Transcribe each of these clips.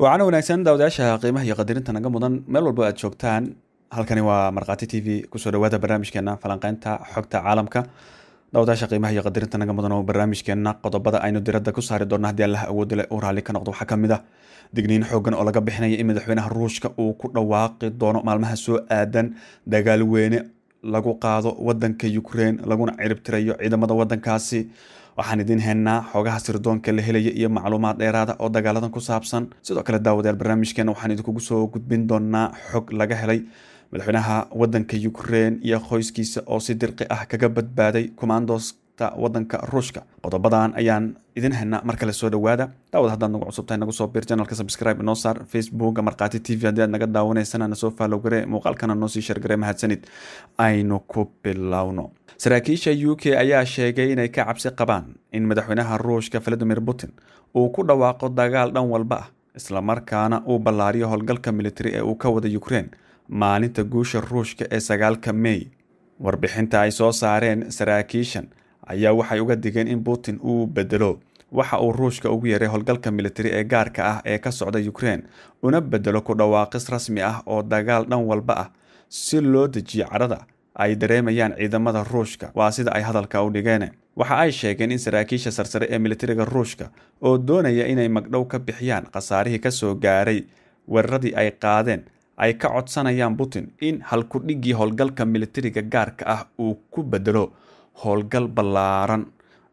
waxaana wanaagsan daawadayaasha qiimaha iyo qadirinta naga mudan meel walbo aad joogtaan halkani waa markhaati t v kusoo dhawaada barnaamijkeena falanqeynta xogta caalamka daawadayaasha qiimaha iyo qadirinta naga mudan oo barnaamijkeena qodobada aynu diradda ku saari doonno haddii allah awoodda leh uu raalli ka noqdo waxaa ka mid ah digniin xoogan oo laga bixinaya in madaxweynaha ruushka uu ku dhawaaqi doono maalmaha soo aadan dagaal weyne lagu qaado waddanka ukrain laguna ciribtirayo ciidamada waddankaasi waxaan idiin heenaa xoogaha sirdoonka la helaya iyo macluumaad dheeraada ah oo dagaaladan ku saabsan sidoo kale daawadayaal barnaamijkeena waxaan idinkugu soo gudbin doonaa xog laga helay madaxweynaha waddanka ukrain iyo qoyskiisa oo si dirqi ah kaga badbaaday commandos ta wadanka ruushka qodobadan ayaan idin haynaa mar kale soo dhawaada daawad haddaad nagu cusubtahay nagu soo bir janalka subscribe inoo saar facebooka markhaati t v haddii aad naga daawanaysana na soo faalowgare muuqaalkana noo sii shargare mahadsanid aynu ku bilowno saraakiisha u k ayaa sheegay inay ka cabsi qabaan in madaxweynaha ruushka valadimir putin uu ku dhawaaqo dagaal dhan walba ah islamarkaana uu ballaariyo howlgalka militari ee uu ka wada ukrein maalinta guusha ruushka ee sagaalka mey warbixinta ay soo saareen saraakiishan ayaa waxay uga digeen in putin uu bedelo waxa uu ruushka ugu yaray howlgalka militari ee gaarka ah ee ka socda ukraine una bedelo ku dhawaaqis rasmi ah oo dagaal dhan walba ah si loo dejiyo cadhada ay dareemayaan ciidamada ruushka waa sida ay hadalka u dhigeen waxa ay sheegeen in saraakiisha sarsare ee militariga ruushka oo doonaya inay magdhow ka bixiyaan khasaarihii ka soo gaaray weeraradii ay qaadeen ay ka codsanayaan putin in halkudhiggii howlgalka militariga gaarka ah uu ku bedelo howlgal ballaaran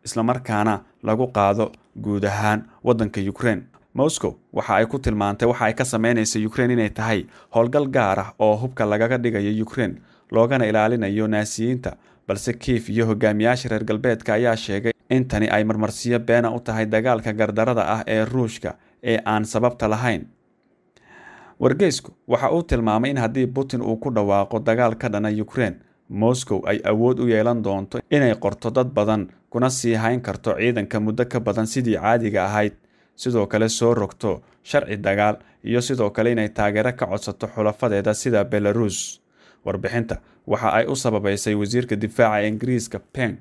islamarkaana lagu qaado guud ahaan waddanka ukrein moscow waxa ay ku tilmaantay waxa ay ka sameynaysa ukrein inay tahay howlgal gaar ah oo hubka lagaga dhigayo ukrein loogana ilaalinayo naasiyiinta balse kiif iyo hogaamiyaasha reer galbeedka ayaa sheegay in tani ay marmarsiyo beena u tahay dagaalka gardarada ah ee ruushka ee aan sababta lahayn wargeysku waxa uu tilmaamay in haddii putin uu ku dhawaaqo dagaal ka dhana ukrein moscow ay awood u yeelan doonto inay qorto dad badan kuna sii hayn karto ciidanka muddo ka badan sidii caadiga ahayd sidoo kale soo rogto sharci dagaal iyo sidoo kale inay taageero ka codsato xulafadeeda sida belaruus warbixinta waxa ay u sababaysay wasiirka difaaca ingiriiska pen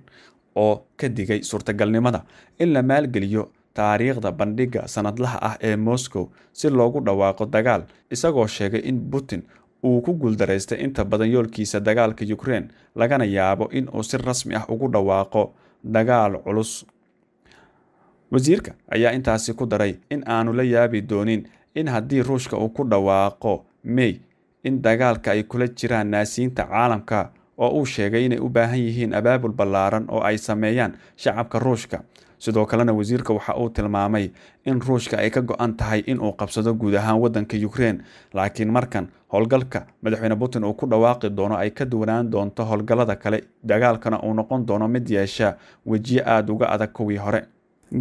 oo ka digay suurtagalnimada in la maalgeliyo taariikhda bandhigga sanadlaha ah ee moscow si loogu dhawaaqo dagaal isagoo sheegay in putin uu ku guuldaraystay inta badan yoolkiisa dagaalka ukrein lagana yaabo in uu si rasmi ah ugu dhawaaqo dagaal culus wasiirka ayaa intaasi ku daray in aanu la yaabi doonin in haddii ruushka uu ku dhawaaqo mey in dagaalka ay kula jiraan naasiyiinta caalamka oo uu sheegay inay u baahan yihiin abaabul ballaaran oo ay sameeyaan shacabka ruushka sidoo kalena wasiirka waxa uu tilmaamay in ruushka ay ka go-an tahay inuu qabsado guud ahaan waddanka ukrein laakiin markan howlgalka madaxweyne putin uu ku dhawaaqi doono ay ka duwanaan doonto howlgallada kale dagaalkana uu noqon doono mid yeesha wejiyo aada uga adag kuwii hore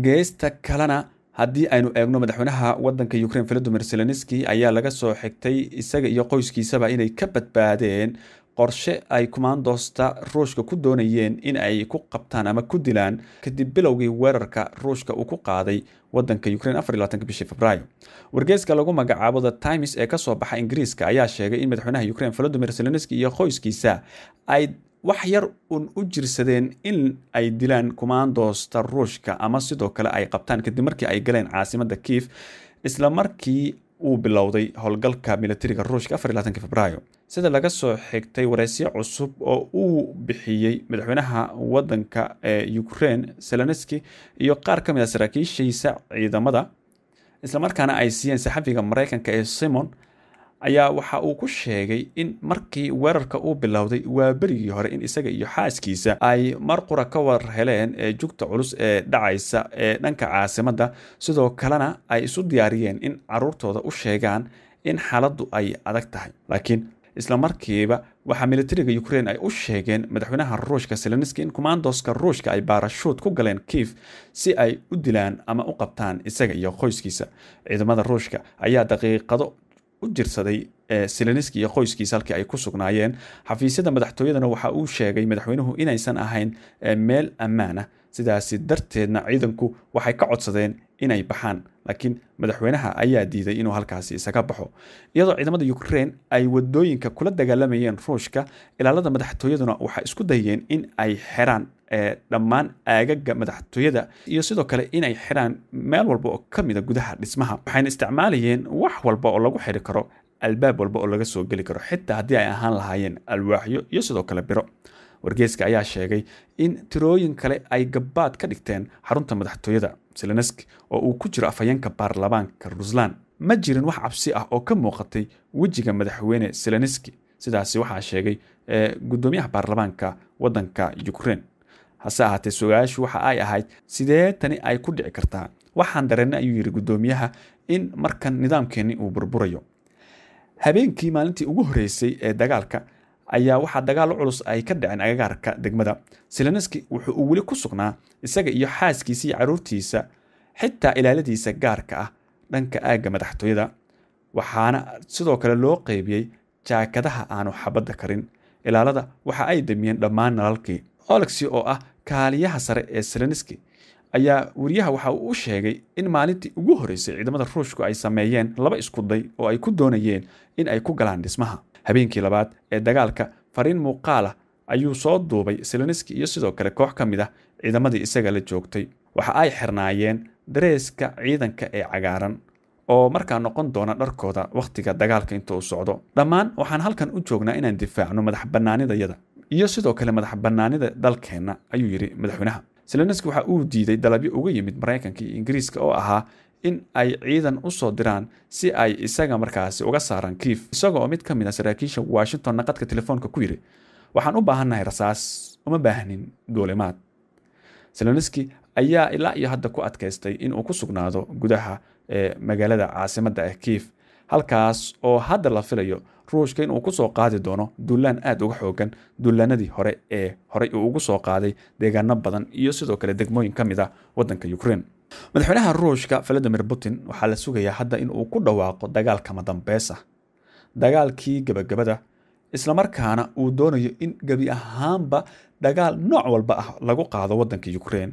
geesta kalena haddii aynu eegno madaxweynaha waddanka ukraine volodimir zelenski ayaa laga soo xigtay isaga iyo qoyskiisaba inay ka badbaadeen qorshe ay kumaandoosta ruushka ku doonayeen in ay ku qabtaan ama ku dilaan kadib bilowgii weerarka ruushka uu ku qaaday wadanka ukrain bishii februaayo wargeyska lagu magacaabo the times ee kasoo baxa ingiriiska ayaa sheegay in madaxweynaha ukrain volodimir zelonski iyo qoyskiisa ay wax yar uun u jirsadeen in ay dilaan kumaandoosta ruushka ama sidoo kale ay qabtaan kadib markii ay galeen caasimadda kiif isla markii uu bilowday howlgalka milatariga ruushka afar iyo laatanki februaayo sida laga soo xigtay wareysyo cusub oo uu bixiyey madaxweynaha waddanka ee ukraine selenski iyo qaar ka mid a ah saraakiishiisa ciidamada islamarkaana ay siiyeen saxafiga mareykanka ee simon ayaa waxa uu ku sheegay in markii weerarka uu bilowday waa berigii hore in isaga iyo xaaskiisa ay marqura ka war heleen ee jugta culus ee dhacaysa ee dhanka caasimadda sidoo kalena ay isu diyaariyeen in caruurtooda u sheegaan in xaaladdu ay adag tahay laakiin isla markiiba waxaa militariga ukrain ay u sheegeen madaxweynaha ruushka selenski in kumandoska ruushka ay baarashuud ku galeen kiif si ay u dilaan ama u qabtaan isaga iyo qoyskiisa ciidamada ruushka ayaa daqiiqado u jirsaday silaniski iyo qoyskiisa halkii ay ku sugnaayeen xafiisyada madaxtooyadana waxa uu sheegay madaxweynuhu inaysan ahayn meel ammaana sidaasi darteedna ciidanku waxay ka codsadeen inay baxaan laakiin madaxweynaha ayaa diiday inuu halkaasi isaga baxo iyadoo ciidamada ukrein ay wadooyinka kula dagaalamayeen ruushka ilaalada madaxtooyaduna waxay isku dayeen in ay xeraan ee dhammaan aagaga madaxtooyada iyo sidoo kale inay xiraan meel walba oo ka mida gudaha dhismaha waxayna isticmaalayeen wax walba oo lagu xiri karo albaab walba oo laga soo geli karo xitaa haddii ay ahaan lahaayeen alwaaxyo iyo sidoo kale biro wargeyska ayaa sheegay in tirooyin kale ay gabaad ka dhigteen xarunta madaxtooyada zelenski oo uu ku jiro afhayeenka baarlamaanka ruslan ma jirin wax cabsi ah oo ka muuqatay wejiga madaxweyne zelenski sidaasi waxaa sheegay gudoomiyaha baarlamaanka waddanka ukraine hase ahaatee su-aashu waxa ay ahayd sidee tani ay ku dhici kartaa waxaan dareennay ayuu yidhi guddoomiyaha in markan nidaamkeenni uu burburayo habeenkii maalintii ugu horreysay ee dagaalka ayaa waxaa dagaal culus ay ka dhaceen agagaarka degmada sileneski wuxuu uu weli ku sugnaa isaga iyo xaaskiisa iyo caruurtiisa xitaa ilaaladiisa gaarka ah dhanka aagga madaxtooyada waxaana sidoo kale loo qaybiyey jaakadaha aanu xabadda karin ilaalada waxa ay damiyeen dhammaan nalalkii olexi oo ah kaaliyaha sare ee selenski ayaa wariyaha waxa uu u sheegay in maalintii ugu horreysay ciidamada ruushku ay sameeyeen laba iskuday oo ay ku doonayeen in ay ku galaan dhismaha habeenkii labaad ee dagaalka fariin muuqaal ah ayuu soo duubay selenski iyo sidoo kale koox ka mid ah ciidamadii isaga la joogtay waxa ay xirnaayeen dareeska ciidanka ee cagaaran oo markaa noqon doona dharkooda wakhtiga dagaalka inta uu socdo dhammaan waxaan halkan u joognaa inaan difaacno madax bannaanidayada iyo sidoo kale madax bannaanida dalkeenna ayuu yidhi madaxweynaha zelenski waxa uu diiday dalabyo uga yimid maraykanka iyo ingiriiska oo ahaa in ay ciidan u soo diraan si ay isaga markaasi uga saaraan kiif isaga oo mid ka mid a ah saraakiisha washingtonna qadka telefoonka ku yidhi waxaan u baahannahay rasaas uma baahnin duulimaad zelenski ayaa ilaa iyo hadda ku adkaystay inuu ku sugnaado gudaha ee magaalada caasimadda ah kiif halkaas oo hadda la filayo ruushka inuu ku soo qaadi doono dullaan aad uga xoogan dullaanadii hore ee horey uu ugu soo qaaday deegaano badan iyo sidoo kale degmooyin ka mid a ah waddanka ukrain madaxweynaha ruushka valadimir putin waxaa la sugayaa hadda inuu ku dhawaaqo dagaalka kama dambeys ah dagaalkii gebagabada islamarkaana uu doonayo in gebi ahaanba dagaal nooc walba ah lagu qaado waddanka ukrain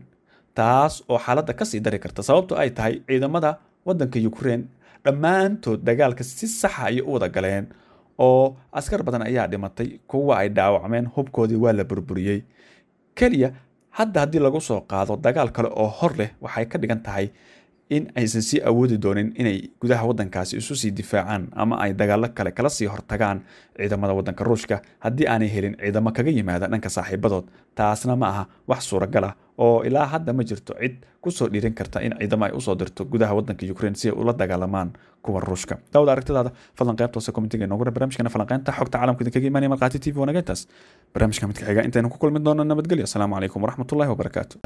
taas oo xaaladda ka sii dari karta sababto ay tahay ciidamada waddanka ukrain dhammaantood dagaalka si saxa ah ayay u wada galeen oo askar badan ayaa dhimatay kuwa ay dhaawacmeen hubkoodii waa la burburiyey keliya hadda haddii lagu soo qaado dagaal kale oo hor leh waxay ka dhigan tahay in aysan sii awoodi doonin inay gudaha wadankaasi isu sii difaacaan ama ay dagaalo kale kala sii hortagaan ciidamada wadanka ruushka haddii aanay helin ciidamo kaga yimaada dhanka saaxiibadood taasna ma aha wax suuragal ah oo ilaa hadda ma jirto cid kusoo dhiirin karta in ciidamo ay usoo dirto gudaha wadanka ukrein si ay ula dagaalamaan kuwa ruushka daawad aragtidaada fadlan qaybta hoose kommentiga inoogu dhar barnamijkana falanqeynta xogta caalamka idinkaga imaanaya markhaati t v wanageyntaas barnaamijka midka xiga intaynu ku kulmi doono nabadgelyo asalaamu calaykum waraxmatullahi wabarakaatu